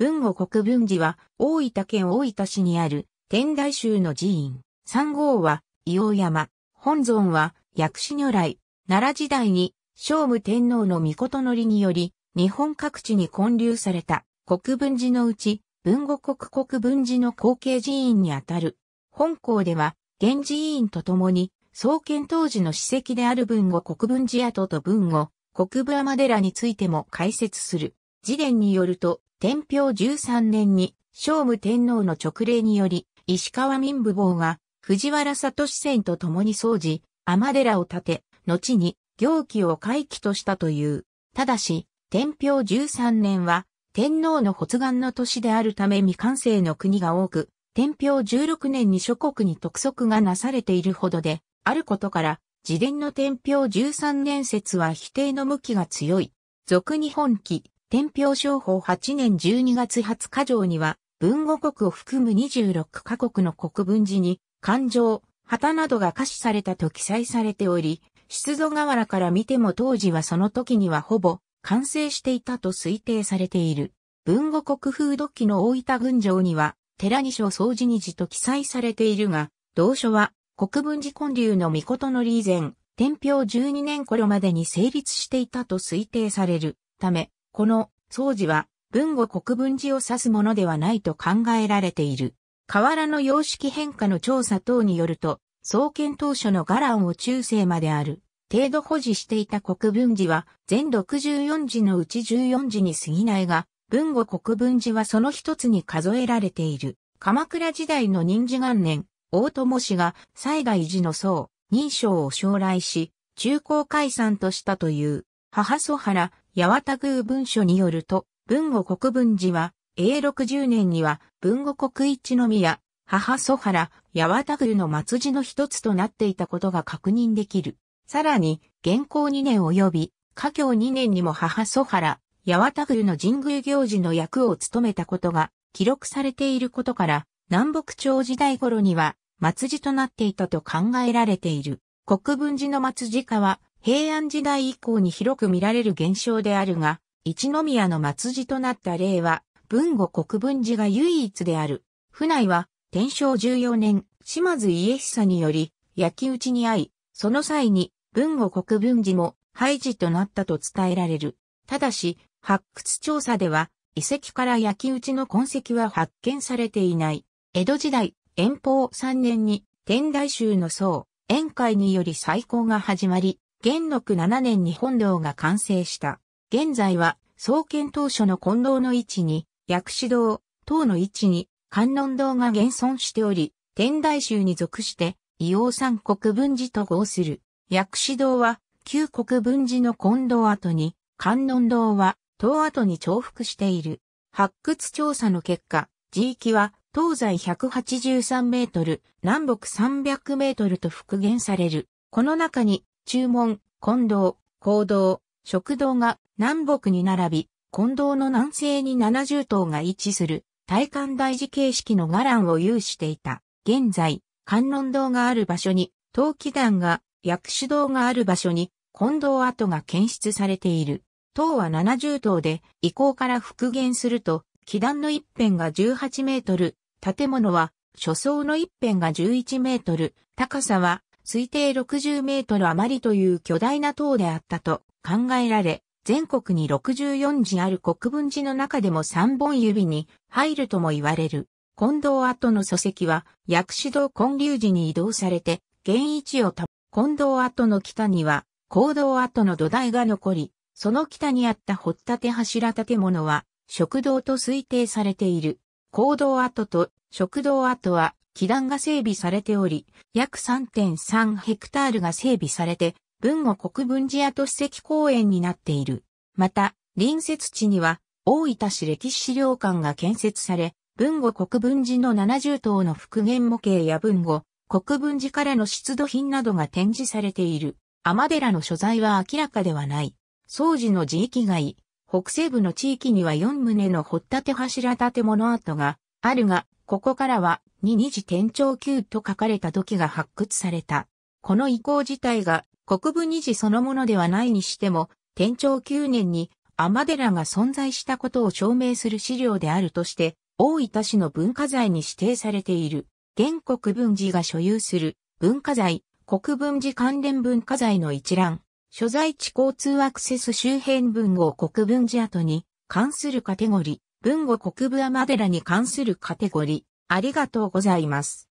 文後国分寺は、大分県大分市にある、天台宗の寺院。三号は、伊尾山。本尊は、薬師如来。奈良時代に、聖武天皇の御事のりにより、日本各地に建立された、国分寺のうち、文後国国分寺の後継寺院にあたる。本校では、源寺院とともに、創建当時の史跡である文後国分寺跡と文後、国分山寺についても解説する。自伝によると、天平13年に、聖武天皇の勅令により、石川民部坊が、藤原里子戦と共に掃除、天寺を建て、後に、行基を回帰としたという。ただし、天平13年は、天皇の発願の年であるため未完成の国が多く、天平16年に諸国に督促がなされているほどで、あることから、自伝の天平13年説は否定の向きが強い。俗日本記天平商法8年12月20日条には、文語国を含む26カ国の国分寺に、環状、旗などが可視されたと記載されており、出土河原から見ても当時はその時にはほぼ完成していたと推定されている。文語国風土器の大分群城には、寺西を総寺二寺と記載されているが、同書は国分寺建立の御事の以前、天平12年頃までに成立していたと推定されるため、この宗寺は文語国分寺を指すものではないと考えられている。河原の様式変化の調査等によると、創建当初の伽藍を中世まである程度保持していた国分寺は全64寺のうち14寺に過ぎないが、文語国分寺はその一つに数えられている。鎌倉時代の忍寺元年、大友氏が西外寺の僧、認証を将来し、中高解散としたという、母祖原、八幡宮文書によると、文後国分寺は、永60年には文後国一宮、母祖原、八幡宮の末寺の一つとなっていたことが確認できる。さらに、現行2年及び、家境2年にも母祖原、八幡宮の神宮行事の役を務めたことが記録されていることから、南北朝時代頃には末寺となっていたと考えられている。国分寺の末寺家は、平安時代以降に広く見られる現象であるが、一宮の末寺となった例は、文後国分寺が唯一である。府内は、天正14年、島津家久により、焼き討ちに遭い、その際に、文後国分寺も廃寺となったと伝えられる。ただし、発掘調査では、遺跡から焼き討ちの痕跡は発見されていない。江戸時代、遠方3年に、天台宗の僧、宴会により再興が始まり、元禄7年に本堂が完成した。現在は、創建当初の近堂の位置に、薬師堂、塔の位置に、観音堂が現存しており、天台宗に属して、異王三国分寺と合する。薬師堂は、旧国分寺の近堂跡に、観音堂は、塔跡に重複している。発掘調査の結果、地域は、東西183メートル、南北300メートルと復元される。この中に、中門、近道、行道、食堂が南北に並び、近道の南西に70棟が位置する、体観大寺形式の伽藍を有していた。現在、観音堂がある場所に、陶器壇が、薬師堂がある場所に、近道跡が検出されている。塔は70棟で、遺構から復元すると、基団の一辺が18メートル、建物は、初層の一辺が11メートル、高さは推定60メートル余りという巨大な塔であったと考えられ、全国に64寺ある国分寺の中でも3本指に入るとも言われる。近藤跡の礎石は薬師堂建立寺に移動されて、現位をた、近藤跡の北には、行動跡の土台が残り、その北にあった掘立柱建物は、食堂と推定されている。行動跡と食堂跡は基壇が整備されており、約3.3ヘクタールが整備されて、文後国分寺跡史跡公園になっている。また、隣接地には、大分市歴史資料館が建設され、文後国分寺の70棟の復元模型や文後、国分寺からの出土品などが展示されている。天寺の所在は明らかではない。掃寺の地域外、北西部の地域には4棟の掘立柱建物跡があるが、ここからはに二次天長級と書かれた土器が発掘された。この遺構自体が国部二次そのものではないにしても、天長9年に天寺が存在したことを証明する資料であるとして、大分市の文化財に指定されている。原国分寺が所有する文化財、国分寺関連文化財の一覧、所在地交通アクセス周辺文号国分寺跡に関するカテゴリー、文語国部天寺に関するカテゴリありがとうございます。